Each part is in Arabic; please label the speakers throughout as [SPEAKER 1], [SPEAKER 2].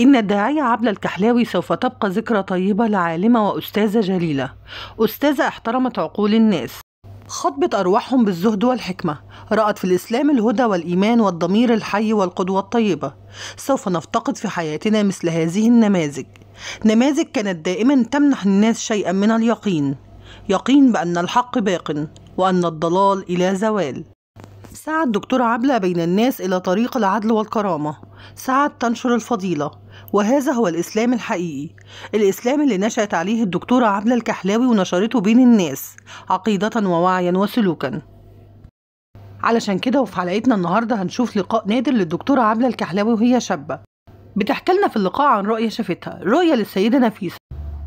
[SPEAKER 1] إن الداعية عبلة الكحلاوي سوف تبقى ذكرى طيبة لعالمة وأستاذة جليلة أستاذة احترمت عقول الناس خطبت أرواحهم بالزهد والحكمة رأت في الإسلام الهدى والإيمان والضمير الحي والقدوة الطيبة سوف نفتقد في حياتنا مثل هذه النماذج نماذج كانت دائما تمنح الناس شيئا من اليقين يقين بأن الحق باق وأن الضلال إلى زوال سعى الدكتور عبلة بين الناس إلى طريق العدل والكرامة سعت تنشر الفضيلة وهذا هو الإسلام الحقيقي الإسلام اللي نشأت عليه الدكتورة عبلة الكحلاوي ونشرته بين الناس عقيدة ووعيا وسلوكا علشان كده وفي حلقتنا النهاردة هنشوف لقاء نادر للدكتورة عبلة الكحلاوي وهي شابة بتحكي لنا في اللقاء عن رؤية شافتها رؤية للسيدة نفيسة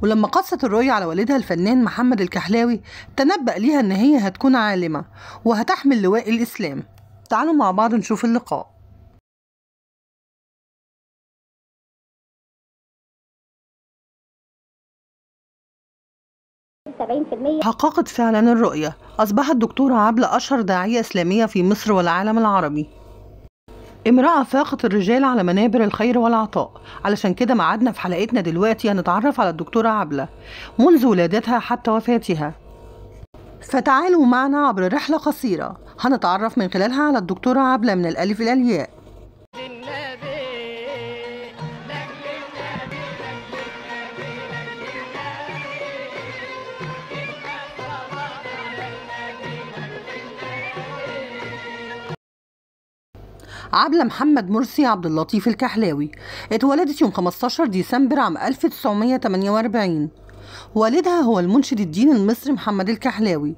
[SPEAKER 1] ولما قصت الرؤية على والدها الفنان محمد الكحلاوي تنبأ ليها إن هي هتكون عالمة وهتحمل لواء الإسلام تعالوا مع بعض نشوف اللقاء 70% حققت فعلا الرؤية أصبحت الدكتورة عبلة أشهر داعية إسلامية في مصر والعالم العربي امرأة فاقت الرجال على منابر الخير والعطاء علشان كده معادنا في حلقتنا دلوقتي هنتعرف على الدكتورة عبلة منذ ولادتها حتى وفاتها فتعالوا معنا عبر رحلة قصيرة هنتعرف من خلالها على الدكتورة عبلة من الألف إلى الياء عبلة محمد مرسي عبد اللطيف الكحلاوي اتولدت يوم 15 ديسمبر عام 1948 والدها هو المنشد الديني المصري محمد الكحلاوي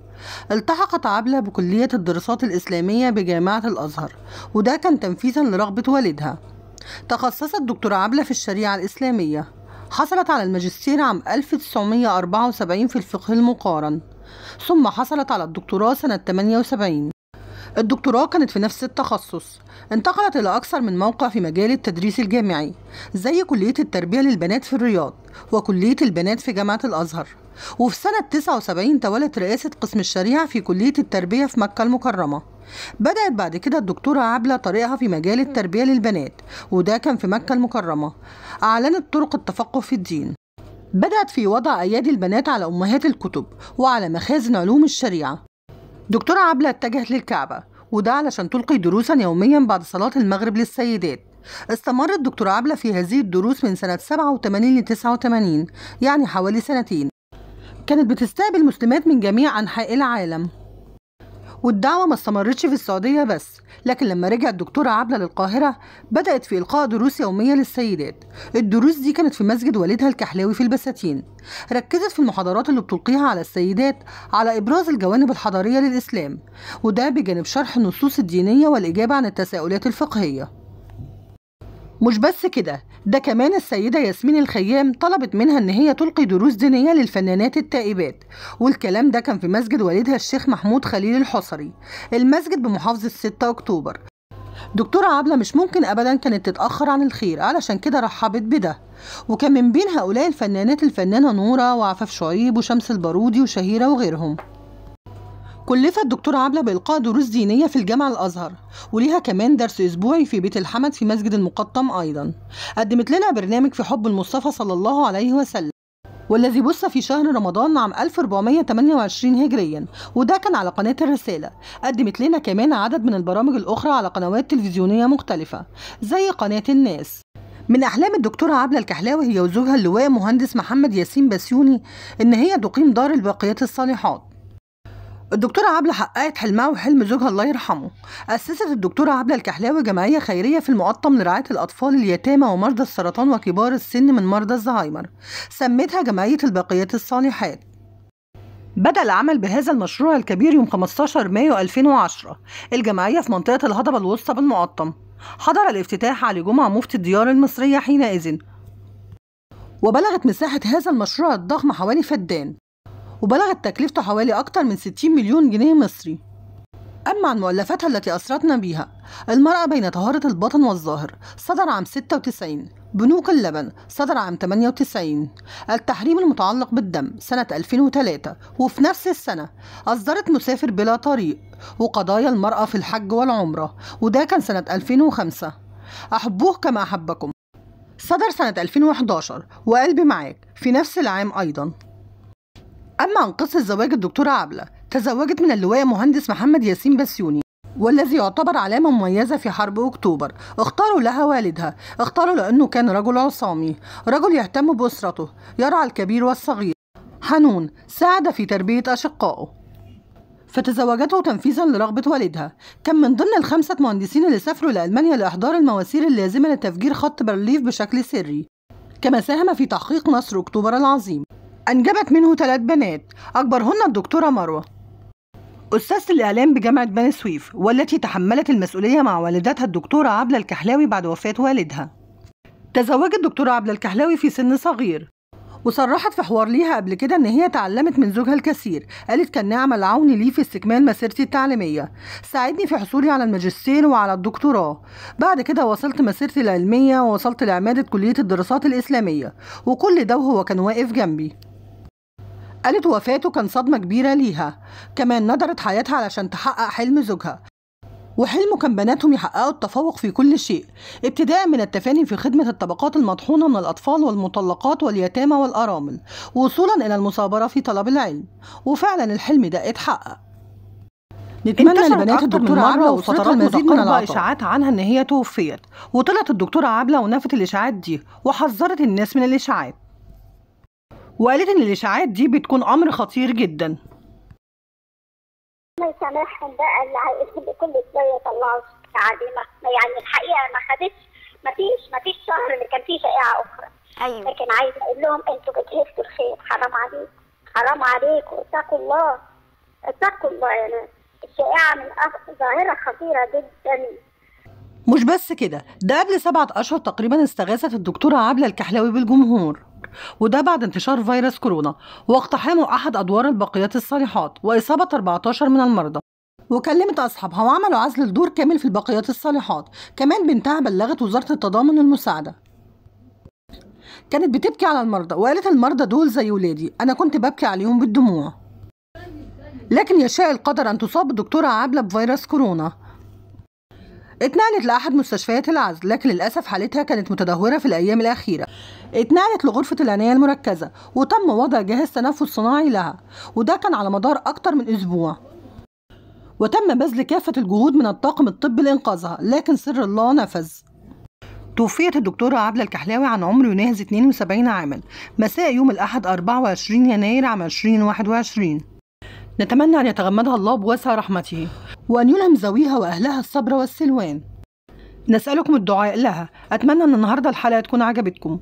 [SPEAKER 1] التحقت عبلة بكلية الدراسات الإسلامية بجامعة الأزهر وده كان تنفيذا لرغبة والدها تخصصت دكتورة عبلة في الشريعة الإسلامية حصلت على الماجستير عام 1974 في الفقه المقارن ثم حصلت على الدكتوراه سنة 78 الدكتوراه كانت في نفس التخصص انتقلت إلى أكثر من موقع في مجال التدريس الجامعي زي كلية التربية للبنات في الرياض وكلية البنات في جامعة الأزهر وفي سنة 79 تولت رئاسة قسم الشريعة في كلية التربية في مكة المكرمة بدأت بعد كده الدكتورة عبلة طريقها في مجال التربية للبنات وده كان في مكة المكرمة أعلنت طرق التفقه في الدين بدأت في وضع أيادي البنات على أمهات الكتب وعلى مخازن علوم الشريعة دكتورة عبلة اتجهت للكعبة وده علشان تلقي دروسا يوميا بعد صلاة المغرب للسيدات استمرت دكتورة عبلة في هذه الدروس من سنة 87 ل 89 يعني حوالي سنتين كانت بتستقبل مسلمات من جميع أنحاء العالم والدعوة ما استمرتش في السعودية بس لكن لما رجع الدكتورة عبلة للقاهرة بدأت في إلقاء دروس يومية للسيدات الدروس دي كانت في مسجد والدها الكحلاوي في البساتين ركزت في المحاضرات اللي بتلقيها على السيدات على إبراز الجوانب الحضارية للإسلام وده بجانب شرح النصوص الدينية والإجابة عن التساؤلات الفقهية مش بس كده ده كمان السيدة ياسمين الخيام طلبت منها ان هي تلقي دروس دينية للفنانات التائبات والكلام ده كان في مسجد والدها الشيخ محمود خليل الحصري المسجد بمحافظة 6 اكتوبر دكتورة عبلة مش ممكن أبدا كانت تتأخر عن الخير علشان كده رحبت بده وكان من بين هؤلاء الفنانات الفنانة نورة وعفاف شعيب وشمس البارودي وشهيرة وغيرهم كلفت الدكتورة عبلة بإلقاء دروس دينية في الجامعة الأزهر وليها كمان درس أسبوعي في بيت الحمد في مسجد المقطم أيضا قدمت لنا برنامج في حب المصطفى صلى الله عليه وسلم والذي بث في شهر رمضان عام 1428 هجريا وده كان على قناة الرسالة قدمت لنا كمان عدد من البرامج الأخرى على قنوات تلفزيونية مختلفة زي قناة الناس من أحلام الدكتورة عبلة الكحلاوي هي وزوجها اللواء مهندس محمد ياسين بسيوني إن هي تقيم دار الباقيات الصالحات الدكتورة عبلة حققت حلمها وحلم زوجها الله يرحمه أسست الدكتورة عبلة الكحلاوي جمعية خيرية في المقطم لرعاية الأطفال اليتامى ومرضى السرطان وكبار السن من مرضى الزهايمر سميتها جمعية الباقيات الصالحات بدأ العمل بهذا المشروع الكبير يوم 15 مايو 2010 الجمعية في منطقة الهضبة الوسطى بالمقطم حضر الافتتاح علي جمعة مفتي الديار المصرية حينئذ وبلغت مساحة هذا المشروع الضخم حوالي فدان وبلغت تكلفته حوالي أكثر من 60 مليون جنيه مصري أما عن مؤلفاتها التي أسرتنا بها المرأة بين طهارة البطن والظاهر صدر عام 96 بنوك اللبن صدر عام 98 التحريم المتعلق بالدم سنة 2003 وفي نفس السنة أصدرت مسافر بلا طريق وقضايا المرأة في الحج والعمرة وده كان سنة 2005 أحبوه كما أحبكم صدر سنة 2011 وقلبي معاك في نفس العام أيضا أما عن قصة زواج الدكتورة عبلة تزوجت من اللواء مهندس محمد ياسين بسيوني والذي يعتبر علامة مميزة في حرب أكتوبر اختاروا لها والدها اختاروا لأنه كان رجل عصامي رجل يهتم بأسرته يرعى الكبير والصغير حنون ساعد في تربية أشقائه فتزوجته تنفيذا لرغبة والدها كان من ضمن الخمسة مهندسين اللي سافروا لألمانيا لإحضار المواسير اللازمة لتفجير خط برليف بشكل سري كما ساهم في تحقيق نصر أكتوبر العظيم أنجبت منه ثلاث بنات أكبرهن الدكتورة مروة أستاذة الإعلام بجامعة بني سويف والتي تحملت المسؤولية مع والدتها الدكتورة عبلة الكحلاوي بعد وفاة والدها تزوجت الدكتورة عبلة الكحلاوي في سن صغير وصرحت في حوار ليها قبل كده ان هي تعلمت من زوجها الكثير قالت كان نعم العون لي في استكمال مسيرتي التعليميه ساعدني في حصولي على الماجستير وعلى الدكتوراه بعد كده وصلت مسيرتي العلميه ووصلت لعماده كليه الدراسات الاسلاميه وكل ده وهو كان واقف جنبي قالت وفاته كان صدمة كبيرة ليها كمان ندرت حياتها علشان تحقق حلم زوجها وحلمه كان بناتهم يحققوا التفوق في كل شيء ابتداء من التفاني في خدمة الطبقات المطحونة من الأطفال والمطلقات واليتامى والأرامل وصولا إلى المثابرة في طلب العلم وفعلا الحلم ده اتحقق نتمنى لبنات الدكتورة عبلة وفترات المزيد من العطاء إشاعات عنها إن هي توفيت وطلعت الدكتورة عبلة ونفت الإشاعات دي وحذرت الناس من الإشاعات وقالت ان الاشاعات دي بتكون امر خطير جدا الله يسامحهم بقى اللي كل شويه يطلعوا تعليمه يعني, يعني الحقيقه ما خدتش ما فيش ما فيش شهر اللي كان فيه شائعه اخرى ايوه لكن عايز اقول لهم انتوا بتهفتوا الخير حرام عليكم حرام عليكم اتقوا الله اتقوا الله يا يعني الشائعه من ظاهره خطيره جدا مش بس كده ده قبل سبعة أشهر تقريبا استغاثت الدكتورة عبلة الكحلاوي بالجمهور وده بعد انتشار فيروس كورونا واقتحامه أحد أدوار الباقيات الصالحات وإصابة 14 من المرضى وكلمت اصحابها وعملوا عزل لدور كامل في الباقيات الصالحات كمان بنتها بلغت وزاره التضامن المساعده كانت بتبكي على المرضى وقالت المرضى دول زي ولادي انا كنت ببكي عليهم بالدموع لكن يشاء القدر ان تصاب الدكتوره عبله بفيروس كورونا اتنقلت لاحد مستشفيات العزل لكن للاسف حالتها كانت متدهوره في الايام الاخيره اتنقلت لغرفة العناية المركزة وتم وضع جهاز تنفس صناعي لها وده كان على مدار أكتر من أسبوع وتم بذل كافة الجهود من الطاقم الطبي لإنقاذها لكن سر الله نفذ توفيت الدكتورة عبلة الكحلاوي عن عمر يناهز 72 عاما مساء يوم الأحد 24 يناير عام 2021 نتمنى أن يتغمدها الله بواسع رحمته وأن يلهم ذويها وأهلها الصبر والسلوان نسألكم الدعاء لها أتمنى أن النهاردة الحلقة تكون عجبتكم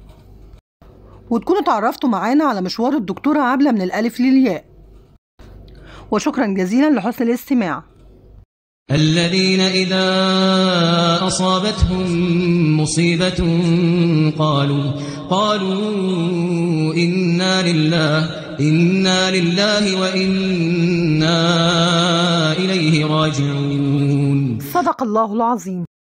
[SPEAKER 1] وتكونوا اتعرفتوا معانا على مشوار الدكتورة عبلة من الألف للياء وشكرا جزيلا لحسن الاستماع الذين إذا أصابتهم مصيبة قالوا قالوا إنا لله إنا لله وإنا إليه راجعون صدق الله العظيم